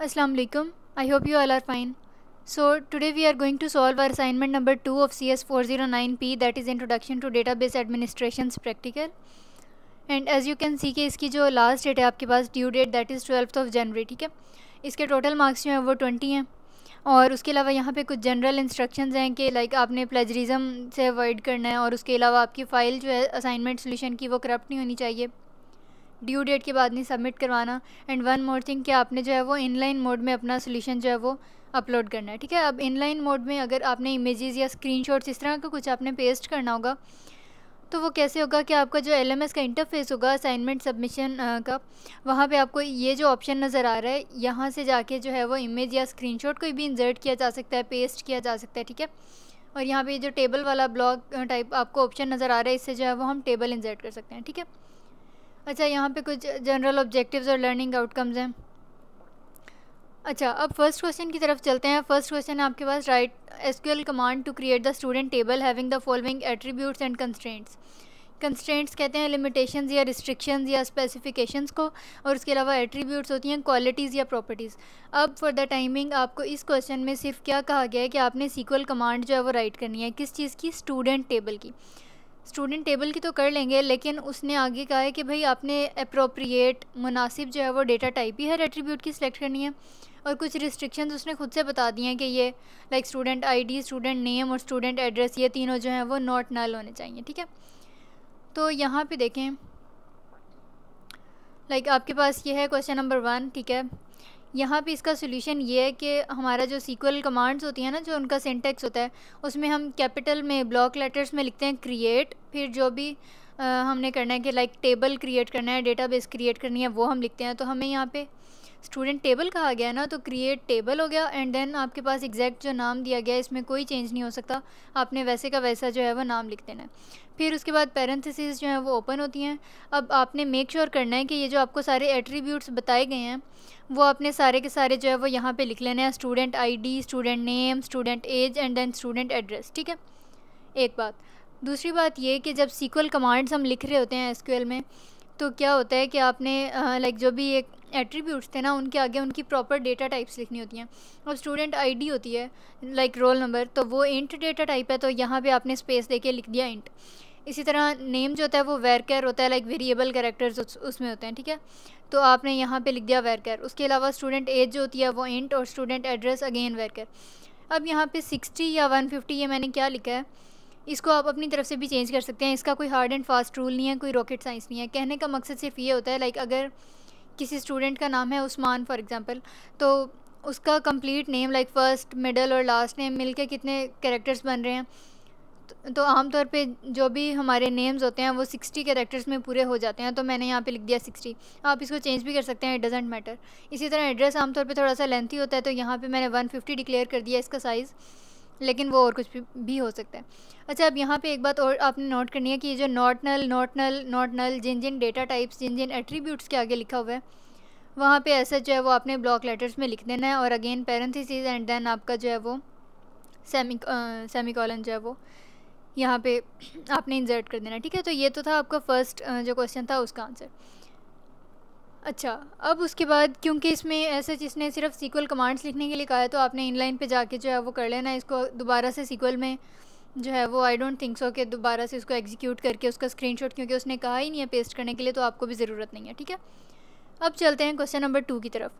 I hope you are fine so today we are going to solve today assignment number two of C S four zero nine P CS409P is introduction to data Database administration practical and as you can see के इसकी जो last date है आपके पास due date that is twelfth of January ठीक है इसके total marks जो हैं वो ट्वेंटी हैं और उसके अलावा यहाँ पर कुछ जनरल इंस्ट्रक्शन हैं कि लाइक आपने प्लेजरिज्म से अवॉइड करना है और उसके अलावा आपकी फ़ाइल जो है असाइनमेंट सोल्यूशन की वो करप्ट नहीं होनी चाहिए ड्यू डेट के बाद नहीं सबमिट करवाना एंड वन मोर थिंग कि आपने जो है वो इनलाइन मोड में अपना सोल्यूशन जो है वो अपलोड करना है ठीक है अब इनलाइन मोड में अगर आपने इमेजेस या स्क्रीनशॉट्स इस तरह का कुछ आपने पेस्ट करना होगा तो वो कैसे होगा कि आपका जो एल का इंटरफेस होगा असाइनमेंट सबमिशन का वहाँ पे आपको ये जो ऑप्शन नज़र आ रहा है यहाँ से जाके जो है वो इमेज या स्क्रीनशॉट को भी इंजर्ट किया जा सकता है पेस्ट किया जा सकता है ठीक है और यहाँ पे जो टेबल वाला ब्लॉग टाइप आपको ऑप्शन नज़र आ रहा है इससे जो है वो हम टेबल इंजर्ट कर सकते हैं ठीक है अच्छा यहाँ पे कुछ जनरल ऑब्जेक्टिव्स और लर्निंग आउटकम्स हैं अच्छा अब फर्स्ट क्वेश्चन की तरफ चलते हैं फर्स्ट क्वेश्चन आपके पास write SQL command to create the student table having the following attributes and constraints constraints कहते हैं लिमिटेशंस या रिस्ट्रिक्शंस या स्पेसिफिकेशंस को और उसके अलावा एट्रीब्यूट्स होती हैं क्वालिटीज़ या प्रॉपर्टीज़ अब फॉर द टाइमिंग आपको इस क्वेश्चन में सिर्फ क्या कहा गया है कि आपने सीक्वल कमांड जो है वो राइट करनी है किस चीज़ की स्टूडेंट टेबल की स्टूडेंट टेबल की तो कर लेंगे लेकिन उसने आगे कहा है कि भाई आपने अप्रोप्रिएट मुनासिब जो है वो डेटा टाइप ही हर एट्रीब्यूट की सिलेक्ट करनी है और कुछ रिस्ट्रिक्शंस उसने खुद से बता दी हैं कि ये like student ID student name और स्टूडेंट एड्रेस ये तीनों जो हैं वो नॉट नल होने चाहिए ठीक है तो यहाँ पर देखें लाइक like, आपके पास ये है क्वेश्चन नंबर वन ठीक है यहाँ पे इसका सोल्यूशन ये है कि हमारा जो सीक्वल कमांड्स होती हैं ना जो उनका सेंटेक्स होता है उसमें हम कैपिटल में ब्लॉक लेटर्स में लिखते हैं क्रिएट फिर जो भी आ, हमने करना है कि लाइक टेबल क्रिएट करना है डेटाबेस क्रिएट करनी है वो हम लिखते हैं तो हमें यहाँ पे स्टूडेंट टेबल कहा गया ना तो क्रिएट टेबल हो गया एंड देन आपके पास एग्जैक्ट जो नाम दिया गया इसमें कोई चेंज नहीं हो सकता आपने वैसे का वैसा जो है वो नाम लिख देना है फिर उसके बाद पैरेंथिस जो हैं वो ओपन होती हैं अब आपने मेक श्योर sure करना है कि ये जो आपको सारे एट्रीब्यूट्स बताए गए हैं वो आपने सारे के सारे जो है वो यहाँ पर लिख लेना है student D student name student age and then student address ठीक है एक बात दूसरी बात ये कि जब सीक्वल कमांड्स हम लिख रहे होते हैं एस में तो क्या होता है कि आपने लाइक जो भी एक एट्रीब्यूट्स थे ना उनके आगे उनकी प्रॉपर डेटा टाइप्स लिखनी होती हैं और स्टूडेंट आईडी होती है लाइक रोल नंबर तो वो इंट डेटा टाइप है तो यहाँ पे आपने स्पेस देके लिख दिया इंट इसी तरह नेम जो होता है वो वेर कैर होता है लाइक वेरिएबल कैरेक्टर्स उसमें होते हैं ठीक है तो आपने यहाँ पर लिख दिया वेर कैर उसके अलावा स्टूडेंट एज जो होती है वो इंट और student address again varchar अब यहाँ पर सिक्सटी या वन फिफ्टी ये मैंने क्या लिखा है इसको आप अपनी तरफ से भी चेंज कर सकते हैं इसका कोई हार्ड एंड फास्ट रूल नहीं है कोई रॉकेट साइंस नहीं है कहने का मकसद सिर्फ ये होता है लाइक अगर किसी स्टूडेंट का नाम है उस्मान फॉर एग्ज़ाम्पल तो उसका complete name like first middle और लास्ट नेम मिलके कितने कैरेक्टर्स बन रहे हैं तो, तो आमतौर पे जो भी हमारे नेम्स होते हैं वो सिक्सटी कैरेक्टर्स में पूरे हो जाते हैं तो मैंने यहाँ पे लिख दिया सिक्सटी आप इसको चेंज भी कर सकते हैं इट डजेंट मैटर इसी तरह एड्रेस आमतौर पे थोड़ा सा लेंथी होता है तो यहाँ पे मैंने वन फिफ्टी डिक्लेयर कर दिया इसका साइज़ लेकिन वो और कुछ भी, भी हो सकता है अच्छा अब यहाँ पे एक बात और आपने नोट करनी है कि ये जो not null not null not null जिन जिन डेटा टाइप्स जिन जिन एट्रीब्यूट्स के आगे लिखा हुआ है वहाँ पे ऐसा जो है वो आपने ब्लॉक लेटर्स में लिख देना है और अगेन पेरेंथिस एंड देन आपका जो है वो सेमी सेमी कॉलन जो है वो यहाँ पे आपने इंजर्ट कर देना ठीक है तो ये तो था आपका फर्स्ट जो क्वेश्चन था उसका आंसर अच्छा अब उसके बाद क्योंकि इसमें ऐसे जिसने सिर्फ सीक्वल कमांड्स लिखने के लिए कहा है तो आपने इनलाइन पे जाके जो है वो कर लेना इसको दोबारा से सीक्वल में जो है वो आई डोंट थिंक सो कि दोबारा से इसको एग्जीक्यूट करके उसका स्क्रीनशॉट क्योंकि उसने कहा ही नहीं है पेस्ट करने के लिए तो आपको भी ज़रूरत नहीं है ठीक है अब चलते हैं क्वेश्चन नंबर टू की तरफ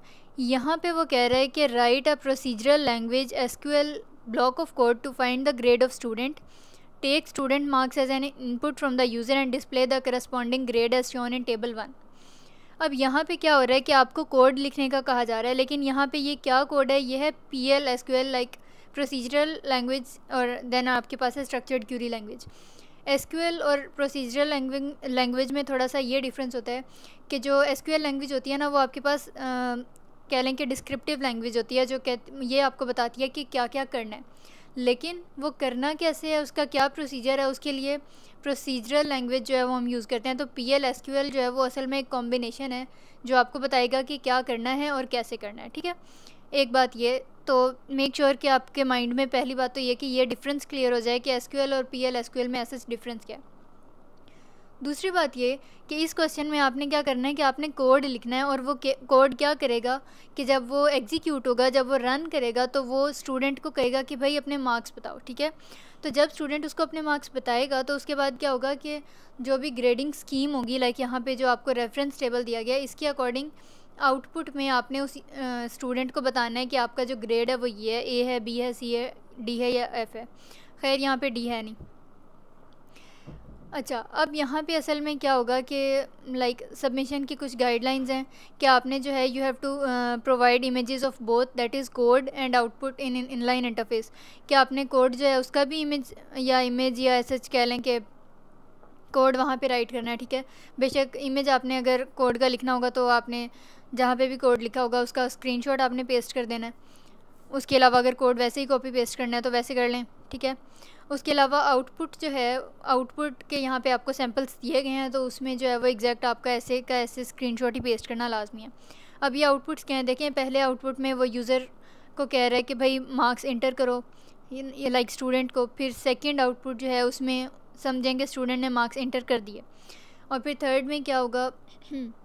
यहाँ पे वो कह रहा है कि write a procedural language S block of code to find the grade of student take student marks as an input from the user and display the corresponding grade as shown in table one अब यहाँ पे क्या हो रहा है कि आपको code लिखने का कहा जा रहा है लेकिन यहाँ पे ये क्या कोड है ये है P L S Q L like procedural language और देन आपके पास है structured query language S Q L और प्रोसीजरल लैंग्वेज में थोड़ा सा ये डिफरेंस होता है कि जो एस क्यू एल लैंग्वेज होती है ना वो आपके पास कह लें कि डिस्क्रिप्टिव लैंग्वेज होती है जो कह ये आपको बताती है कि क्या क्या करना है लेकिन वो करना कैसे है उसका क्या प्रोसीजर है उसके लिए प्रोसीजरल लैंग्वेज जो है वो हम यूज़ करते हैं तो P L S Q L जो है वो असल में एक कॉम्बिनेशन है जो आपको बताएगा कि क्या करना है और कैसे करना है ठीक है एक बात ये तो मेक श्योर sure कि आपके माइंड में पहली बात तो ये कि ये डिफरेंस क्लियर हो जाए कि एस क्यू एल और P L S Q L में ऐसे डिफरेंस क्या है दूसरी बात ये कि इस क्वेश्चन में आपने क्या करना है कि आपने कोड लिखना है और वो कोड क्या करेगा कि जब वो एग्जीक्यूट होगा जब वो रन करेगा तो वो स्टूडेंट को कहेगा कि भाई अपने मार्क्स बताओ ठीक है तो जब स्टूडेंट उसको अपने मार्क्स बताएगा तो उसके बाद क्या होगा कि जो भी ग्रेडिंग स्कीम होगी लाइक यहाँ पर जो आपको रेफरेंस टेबल दिया गया इसके अकॉर्डिंग आउटपुट में आपने उस स्टूडेंट को बताना है कि आपका जो ग्रेड है वो ये है ए है बी है सी है डी है या एफ़ है खैर यहाँ पर डी है नहीं अच्छा अब यहाँ पे असल में क्या होगा कि लाइक सबमिशन की कुछ गाइडलाइंस हैं कि आपने जो है you have to provide images of both that is code and output in inline interface कि आपने कोड जो है उसका भी इमेज या इमेज या ऐसे कह लें कि कोड वहाँ पे राइट करना है ठीक है बेशक इमेज आपने अगर कोड का लिखना होगा तो आपने जहाँ पर भी कोड लिखा होगा उसका स्क्रीन आपने पेस्ट कर देना है उसके अलावा अगर कोड वैसे ही कॉपी पेस्ट करना है तो वैसे कर लें ठीक है उसके अलावा आउटपुट जो है आउटपुट के यहाँ पे आपको सैम्पल्स दिए गए हैं तो उसमें जो है वो एग्जैक्ट आपका ऐसे का ऐसे स्क्रीनशॉट ही पेस्ट करना लाजमी है अब ये आउटपुट्स क्या हैं देखें पहले आउटपुट में वो यूज़र को कह रहा है कि भाई मार्क्स इंटर करो ये लाइक स्टूडेंट को फिर सेकेंड आउटपुट जो है उसमें समझेंगे स्टूडेंट ने मार्क्स इंटर कर दिए और फिर थर्ड में क्या होगा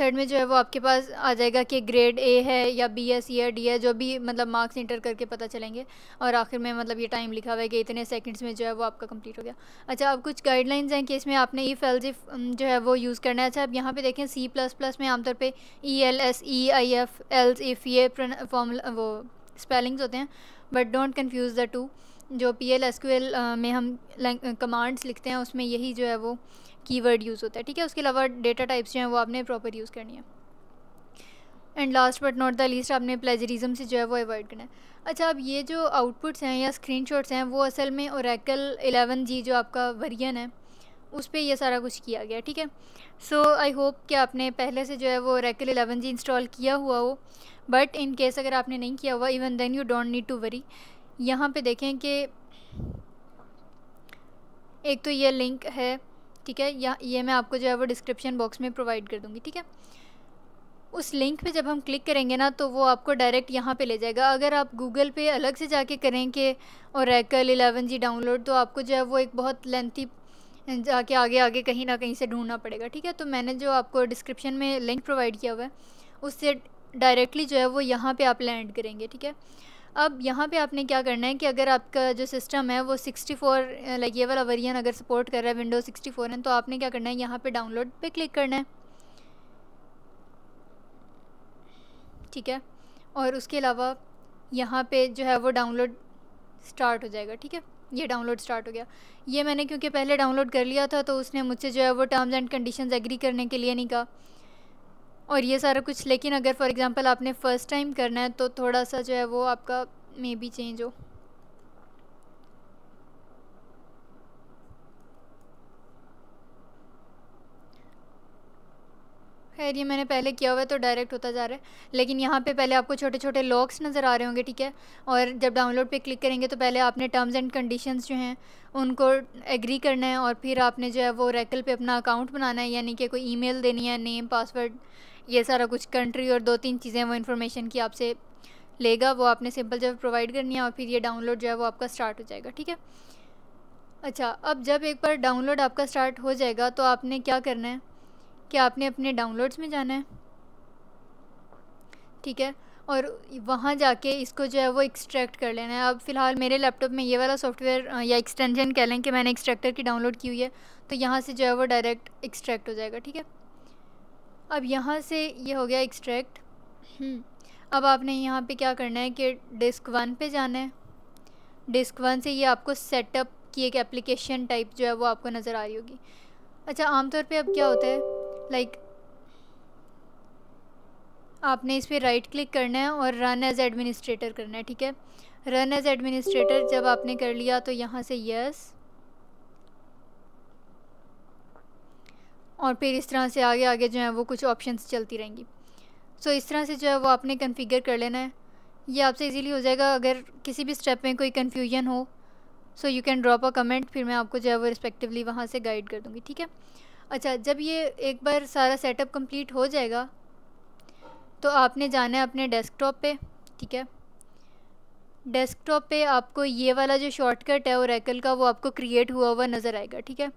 थर्ड में जो है वो आपके पास आ जाएगा कि ग्रेड ए है या बी है सी है डी है जो भी मतलब मार्क्स इंटर करके पता चलेंगे और आखिर में मतलब ये टाइम लिखा हुआ है कि इतने सेकंड्स में जो है वो आपका कंप्लीट हो गया अच्छा अब कुछ गाइडलाइंस हैं कि इसमें आपने ई फेल जो है वो यूज़ करना है अच्छा अब यहाँ पर देखें सी प्लस प्लस में आमतौर पर E L S E I F else if ये फॉर्मूला वो स्पेलिंग्स होते हैं but don't confuse the two जो P L S Q L में हम कमांड्स लिखते हैं उसमें यही जो है वो कीवर्ड यूज़ होता है ठीक है उसके अलावा डेटा टाइप्स जो हैं वो आपने प्रॉपर यूज़ करनी है and last but not the least आपने प्लेजरिज्म से जो है वो अवॉइड करना है अच्छा अब ये जो आउटपुट्स हैं या स्क्रीन हैं वो असल में औरकल एलेवन जी जो आपका वर्जन है उस पर यह सारा कुछ किया गया ठीक है सो आई होप कि आपने पहले से जो है वो रेकल एलेवन जी इंस्टॉल किया हुआ हो बट इन केस अगर आपने नहीं किया हुआ even then you don't need to worry यहाँ पे देखें कि एक तो यह लिंक है ठीक है या ये मैं आपको जो है वो डिस्क्रिप्शन बॉक्स में प्रोवाइड कर दूँगी ठीक है उस लिंक पे जब हम क्लिक करेंगे ना तो वो आपको डायरेक्ट यहाँ पे ले जाएगा अगर आप गूगल पे अलग से जाके करें कि रेकल एलेवन जी डाउनलोड तो आपको जो है वो एक बहुत लेंथी जाके आगे आगे कहीं ना कहीं से ढूंढना पड़ेगा ठीक है तो मैंने जो आपको डिस्क्रिप्शन में लिंक प्रोवाइड किया हुआ है उससे डायरेक्टली जो है वो यहाँ पर आप लैंड करेंगे ठीक है अब यहाँ पे आपने क्या करना है कि अगर आपका जो सिस्टम है वो 64 फोर लाइक ये वाला वरियन अगर सपोर्ट कर रहा है विंडोज़ 64 है तो आपने क्या करना है यहाँ पे डाउनलोड पे क्लिक करना है ठीक है और उसके अलावा यहाँ पे जो है वो डाउनलोड स्टार्ट हो जाएगा ठीक है ये डाउनलोड स्टार्ट हो गया ये मैंने क्योंकि पहले डाउनलोड कर लिया था तो उसने मुझसे जो है वो टर्म्स एंड कंडीशन एग्री करने के लिए नहीं कहा और ये सारा कुछ लेकिन अगर फॉर एग्ज़ाम्पल आपने फ़र्स्ट टाइम करना है तो थोड़ा सा जो है वो आपका मे बी चेंज हो खैर ये मैंने पहले किया हुआ है तो डायरेक्ट होता जा रहा है लेकिन यहाँ पे पहले आपको छोटे छोटे लॉक्स नज़र आ रहे होंगे ठीक है और जब डाउनलोड पे क्लिक करेंगे तो पहले आपने टर्म्स एंड कंडीशंस जो हैं उनको एग्री करना है और फिर आपने जो है वो रैकल पे अपना अकाउंट बनाना है यानी कि कोई ईमेल देनी है नेम पासवर्ड ये सारा कुछ कंट्री और दो तीन चीज़ें वो इन्फॉर्मेशन की आपसे लेगा वो आपने सिंपल जब प्रोवाइड करनी है और फिर ये डाउनलोड जो है वो आपका स्टार्ट हो जाएगा ठीक है अच्छा अब जब एक बार डाउनलोड आपका स्टार्ट हो जाएगा तो आपने क्या करना है कि आपने अपने डाउनलोड्स में जाना है ठीक है और वहाँ जाके इसको जो है वो एक्सट्रैक्ट कर लेना है अब फ़िलहाल मेरे लैपटॉप में ये वाला सॉफ्टवेयर या एक्सटेंशन कह लें कि मैंने एक्सट्रैक्टर की डाउनलोड की हुई है तो यहाँ से जो है वो डायरेक्ट एक्सट्रैक्ट हो जाएगा ठीक है अब यहाँ से ये हो गया एक्सट्रैक्ट हम्म। अब आपने यहाँ पे क्या करना है कि डिस्क वन पे जाना है डिस्क वन से ये आपको सेटअप की एक एप्लीकेशन टाइप जो है वो आपको नज़र आ रही होगी अच्छा आमतौर पे अब क्या होता है लाइक like, आपने इस पर राइट क्लिक करना है और रन एज एडमिनिस्ट्रेटर करना है ठीक है रन एज एडमिनिस्ट्रेटर जब आपने कर लिया तो यहाँ से यस और फिर इस तरह से आगे आगे जो है वो कुछ ऑप्शंस चलती रहेंगी सो so, इस तरह से जो है वो आपने कन्फिगर कर लेना है ये आपसे इजीली हो जाएगा अगर किसी भी स्टेप में कोई कन्फ्यूजन हो so you can drop a comment फिर मैं आपको जो है वो रिस्पेक्टिवली वहाँ से गाइड कर दूँगी ठीक है अच्छा जब ये एक बार सारा सेटअप कंप्लीट हो जाएगा तो आपने जाना है अपने डेस्कटॉप पे ठीक है डेस्कटॉप पे आपको ये वाला जो शॉर्टकट है ओरेकल का वो आपको क्रिएट हुआ हुआ नज़र आएगा ठीक है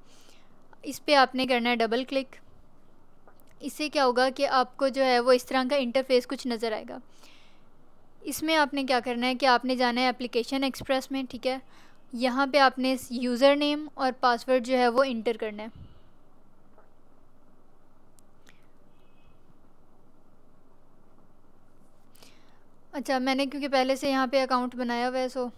इस पर आपने करना है डबल क्लिक इससे क्या होगा कि आपको जो है वो इस तरह का इंटरफेस कुछ नज़र आएगा इसमें आपने क्या करना है कि आपने जाना है एप्लीकेशन एक्सप्रेस में ठीक है यहाँ पे आपने यूज़र नेम और पासवर्ड जो है वो इंटर करना है अच्छा मैंने क्योंकि पहले से यहाँ पे अकाउंट बनाया हुआ है सो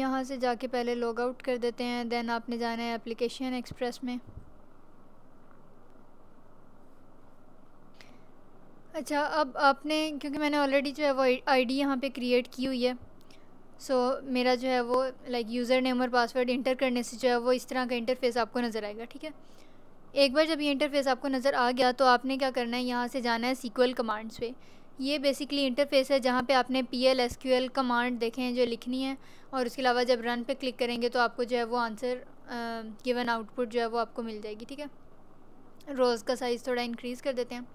यहाँ से जाके पहले लॉग आउट कर देते हैं देन आपने जाना है एप्लीकेशन एक्सप्रेस में अच्छा अब आपने क्योंकि मैंने ऑलरेडी जो है वो आई डी यहाँ पर क्रिएट की हुई है सो so, मेरा जो है वो लाइक यूज़र नेम और पासवर्ड इंटर करने से जो है वो इस तरह का इंटरफेस आपको नज़र आएगा ठीक है एक बार जब ये इंटरफेस आपको नज़र आ गया तो आपने क्या करना है यहाँ से जाना है सीक्वल कमांड्स पे ये बेसिकली इंटरफेस है जहाँ पे आपने P L S Q L command देखे हैं जो लिखनी है और उसके अलावा जब रन पे क्लिक करेंगे तो आपको जो है वो आंसर गिवन आउटपुट जो है वो आपको मिल जाएगी ठीक है रोज़ का साइज़ थोड़ा इंक्रीज़ कर देते हैं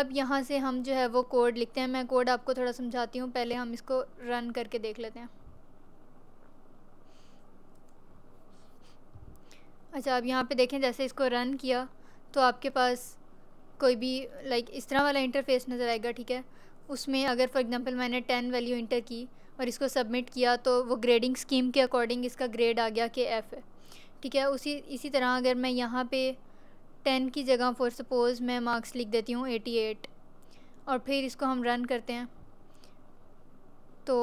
अब यहाँ से हम जो है वो कोड लिखते हैं मैं कोड आपको थोड़ा समझाती हूँ पहले हम इसको रन करके देख लेते हैं अच्छा अब यहाँ पे देखें जैसे इसको रन किया तो आपके पास कोई भी लाइक इस तरह वाला इंटरफेस नज़र आएगा ठीक है उसमें अगर फॉर एग्ज़ाम्पल मैंने टेन वैल्यू इंटर की और इसको सबमिट किया तो वो ग्रेडिंग स्कीम के अकॉर्डिंग इसका ग्रेड आ गया कि एफ़ है ठीक है उसी इसी तरह अगर मैं यहाँ पे टेन की जगह फॉर सपोज़ मैं मार्क्स लिख देती हूँ एटी एट और फिर इसको हम रन करते हैं तो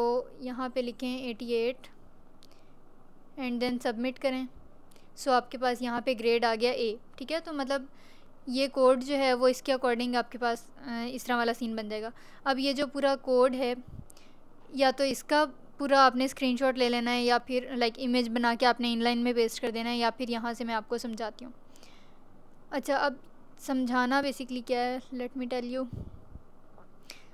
यहाँ पे लिखें eighty eight and then submit करें सो so, आपके पास यहाँ पे ग्रेड आ गया ए ठीक है तो मतलब ये कोड जो है वो इसके अकॉर्डिंग आपके पास इस तरह वाला सीन बन जाएगा अब ये जो पूरा कोड है या तो इसका पूरा आपने स्क्रीनशॉट ले लेना है या फिर लाइक इमेज बना के आपने इनलाइन में पेस्ट कर देना है या फिर यहाँ से मैं आपको समझाती हूँ अच्छा अब समझाना बेसिकली क्या है लेट मी टेल यू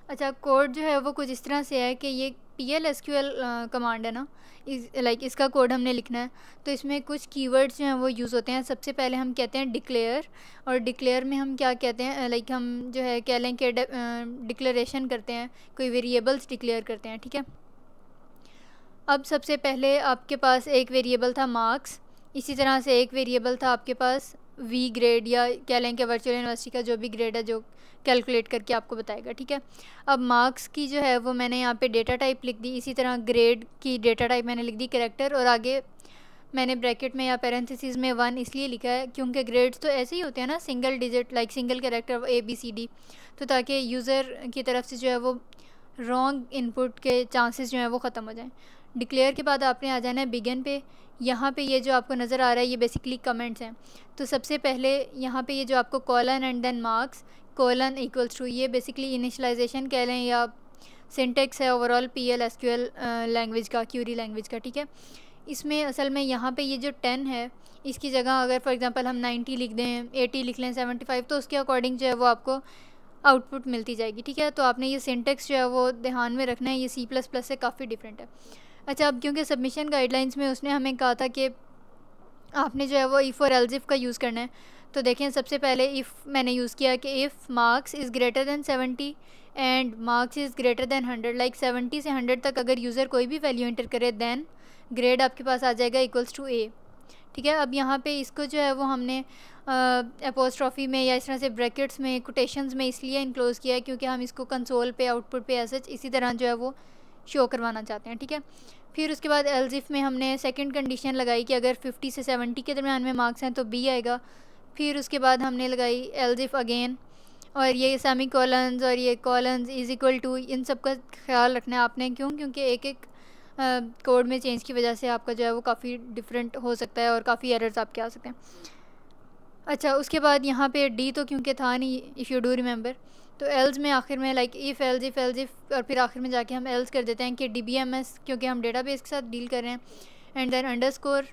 अच्छा कोड जो है वो कुछ इस तरह से है कि ये P L S Q L command है ना इस लाइक इसका कोड हमने लिखना है तो इसमें कुछ कीवर्ड्स जो हैं वो यूज़ होते हैं सबसे पहले हम कहते हैं डिक्लेयर और डिक्लेयर में हम क्या कहते हैं लाइक uh, हम जो है कह लें कि डिक्लेरेशन uh, करते हैं कोई वेरिएबल्स डिक्लेयर करते हैं ठीक है अब सबसे पहले आपके पास एक वेरिएबल था मार्क्स इसी तरह से एक वेरिएबल था आपके पास वी ग्रेड या कह लें कि वर्चुअल यूनिवर्सिटी का जो भी ग्रेड है जो कैलकुलेट करके आपको बताएगा ठीक है अब मार्क्स की जो है वो मैंने यहाँ पे डेटा टाइप लिख दी इसी तरह ग्रेड की डेटा टाइप मैंने लिख दी करेक्टर और आगे मैंने ब्रैकेट में या पेरेंथिस में वन इसलिए लिखा है क्योंकि ग्रेड्स तो ऐसे ही होते हैं ना single digit like single character A B C D तो ताकि यूज़र की तरफ से जो है वो रॉन्ग इनपुट के चांसेस जो हैं वो ख़त्म हो जाएं डिक्लेयर के बाद आपने आ जाना है बिगन पे यहाँ पे ये जो आपको नज़र आ रहा है ये बेसिकली कमेंट्स हैं तो सबसे पहले यहाँ पे ये जो आपको colon and then marks colon equals to ये बेसिकली इनिशलाइजेशन कह लें या सिंटेक्स है overall P L S Q L language का क्यूरी लैंग्वेज का ठीक है इसमें असल में यहाँ पे ये जो टेन है इसकी जगह अगर फॉर एग्जांपल हम नाइन्टी लिख दें एटी लिख लें सेवेंटी फाइव तो उसके अकॉर्डिंग जो है वो आपको आउटपुट मिलती जाएगी ठीक है तो आपने ये सिंटेक्स जो है वो ध्यान में रखना है ये सी प्लस प्लस से काफ़ी डिफरेंट है अच्छा अब क्योंकि सबमिशन गाइडलाइंस में उसने हमें कहा था कि आपने जो है वो इफ़ और एलजिफ का यूज़ करना है तो देखें सबसे पहले इफ़ मैंने यूज़ किया कि if marks is greater than seventy and marks is greater than hundred like seventy से हंड्रेड तक अगर यूज़र कोई भी वैल्यू इंटर करे दैन ग्रेड आपके पास आ जाएगा इक्वल्स टू ए ठीक है अब यहाँ पे इसको जो है वो हमने अपोस्ट्रॉफी में या इस तरह से ब्रैकेट्स में कोटेशंस में इसलिए इनक्लोज़ किया है क्योंकि हम इसको कंसोल पे आउटपुट पे एज इसी तरह जो है वो शो करवाना चाहते हैं ठीक है फिर उसके बाद एलजिफ में हमने सेकंड कंडीशन लगाई कि अगर 50 से 70 के दरमियान में मार्क्स हैं तो बी आएगा फिर उसके बाद हमने लगाई एलजिफ अगेन और ये सेमी कॉलन्स और ये कॉलन्स इज़ इक्वल टू इन सब का ख्याल रखना है आपने क्यों क्योंकि एक एक कोड में चेंज की वजह से आपका जो है वो काफ़ी डिफरेंट हो सकता है और काफ़ी एरर्स आपके आ सकते हैं अच्छा उसके बाद यहाँ पे डी तो क्योंकि था नहीं इफ़ यू डू रिमेंबर तो एल्स में आखिर में like if else if else if और फिर आखिर में जाके हम एल्स कर देते हैं कि डी बी एम एस क्योंकि हम डेटा बेस के साथ डील कर रहे हैं and then underscore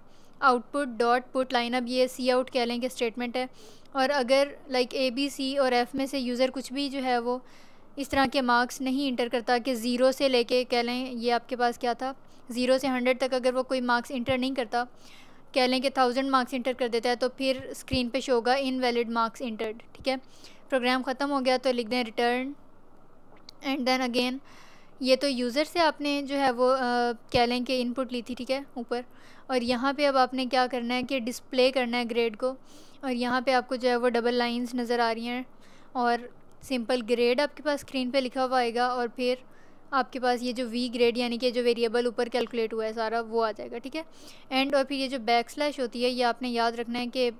output dot put line अब ये सी आउट कह लें कि स्टेटमेंट है और अगर लाइक ए बी सी और एफ़ में से यूज़र कुछ भी जो है वो इस तरह के मार्क्स नहीं इंटर करता कि ज़ीरो से लेके कह लें ये आपके पास क्या था ज़ीरो से हंड्रेड तक अगर वो कोई मार्क्स इंटर नहीं करता कह लें कि थाउजेंड मार्क्स इंटर कर देता है तो फिर स्क्रीन पे शो होगा इनवैलिड मार्क्स इंटर्ड ठीक है प्रोग्राम ख़त्म हो गया तो लिख दें रिटर्न एंड देन अगेन ये तो यूज़र से आपने जो है वो कह लें कि इनपुट ली थी ठीक है ऊपर और यहाँ पे अब आपने क्या करना है कि डिस्प्ले करना है ग्रेड को और यहाँ पे आपको जो है वो डबल लाइंस नज़र आ रही हैं और सिंपल ग्रेड आपके पास स्क्रीन पे लिखा हुआ आएगा और फिर आपके पास ये जो वी ग्रेड यानी कि जो वेरिएबल ऊपर कैलकुलेट हुआ है सारा वो आ जाएगा ठीक है एंड और फिर ये जो बैक स्लैश होती है ये आपने याद रखना है कि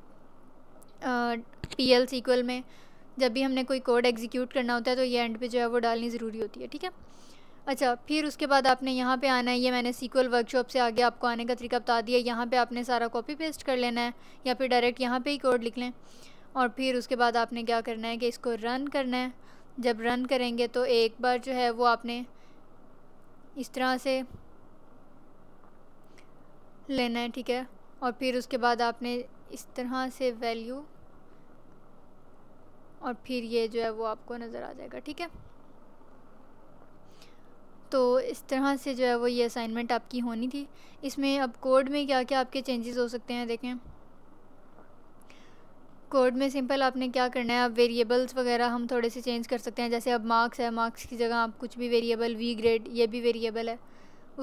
पी एल सीक्वल में जब भी हमने कोई कोड एग्जीक्यूट करना होता है तो ये एंड पे जो है वो डालनी ज़रूरी होती है ठीक है अच्छा फिर उसके बाद आपने यहाँ पे आना है ये मैंने सीक्वल वर्कशॉप से आगे आपको आने का तरीका बता दिया यहाँ पे आपने सारा कॉपी पेस्ट कर लेना है या फिर डायरेक्ट यहाँ पे ही कोड लिख लें और फिर उसके बाद आपने क्या करना है कि इसको रन करना है जब रन करेंगे तो एक बार जो है वो आपने इस तरह से लेना है ठीक है और फिर उसके बाद आपने इस तरह से वैल्यू और फिर ये जो है वो आपको नज़र आ जाएगा ठीक है तो इस तरह से जो है वो ये असाइनमेंट आपकी होनी थी इसमें अब कोड में क्या क्या आपके चेंजेस हो सकते हैं देखें कोड में सिंपल आपने क्या करना है अब वेरिएबल्स वगैरह हम थोड़े से चेंज कर सकते हैं जैसे अब मार्क्स है मार्क्स की जगह आप कुछ भी वेरिएबल वी ग्रेड ये भी वेरिएबल है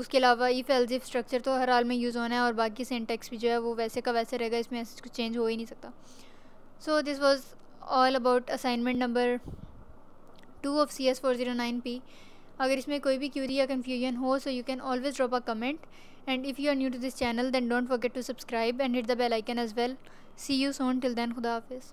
उसके अलावा ई एलजिफ स्ट्रक्चर तो हर हाल में यूज़ होना है और बाकी सेंटेक्स भी जो है वो वैसे का वैसे रहेगा इसमें ऐसे कुछ चेंज हो ही नहीं सकता so this was all about assignment number two of C S four zero nine P अगर इसमें कोई भी क्यूरी या कन्फ्यूजन हो so you can always drop a comment and if you are new to this channel then don't forget to subscribe and hit the bell icon as well See you soon. Till then, Khuda Hafiz.